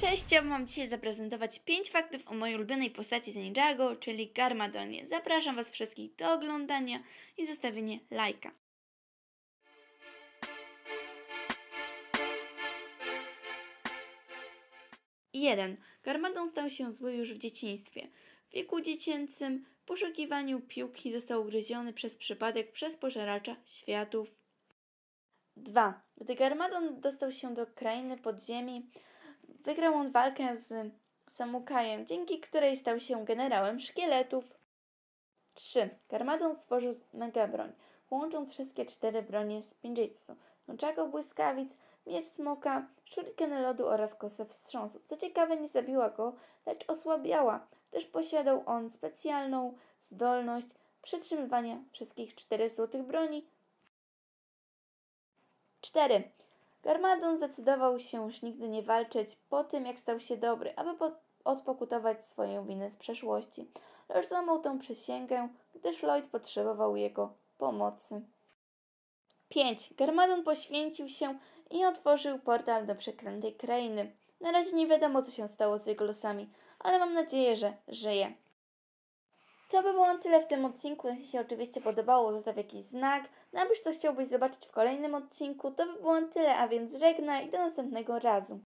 Cześć, chciałabym Wam dzisiaj zaprezentować 5 faktów o mojej ulubionej postaci z Ninjago, czyli Garmadonie. Zapraszam Was wszystkich do oglądania i zostawienia lajka. Jeden. Garmadon stał się zły już w dzieciństwie. W wieku dziecięcym w poszukiwaniu piłki został ugryziony przez przypadek przez pożeracza światów. 2. Gdy Garmadon dostał się do krainy podziemi, Wygrał on walkę z Samukajem, dzięki której stał się generałem szkieletów. 3. Garmadon stworzył mega broń, łącząc wszystkie cztery bronie z Pinjitsu. Nunchaku błyskawic, miecz smoka, shuriken lodu oraz kosę wstrząsów. Co ciekawe nie zabiła go, lecz osłabiała. Też posiadał on specjalną zdolność przetrzymywania wszystkich czterech złotych broni. 4. Garmadon zdecydował się już nigdy nie walczyć po tym, jak stał się dobry, aby odpokutować swoją winę z przeszłości. Lecz złamał tę przysięgę, gdyż Lloyd potrzebował jego pomocy. 5. Garmadon poświęcił się i otworzył portal do przeklętej krainy. Na razie nie wiadomo, co się stało z jego losami, ale mam nadzieję, że żyje. To by było tyle w tym odcinku. Jeśli się oczywiście podobało, zostaw jakiś znak. No, abyś co chciałbyś zobaczyć w kolejnym odcinku. To by było tyle, a więc żegnaj i do następnego razu.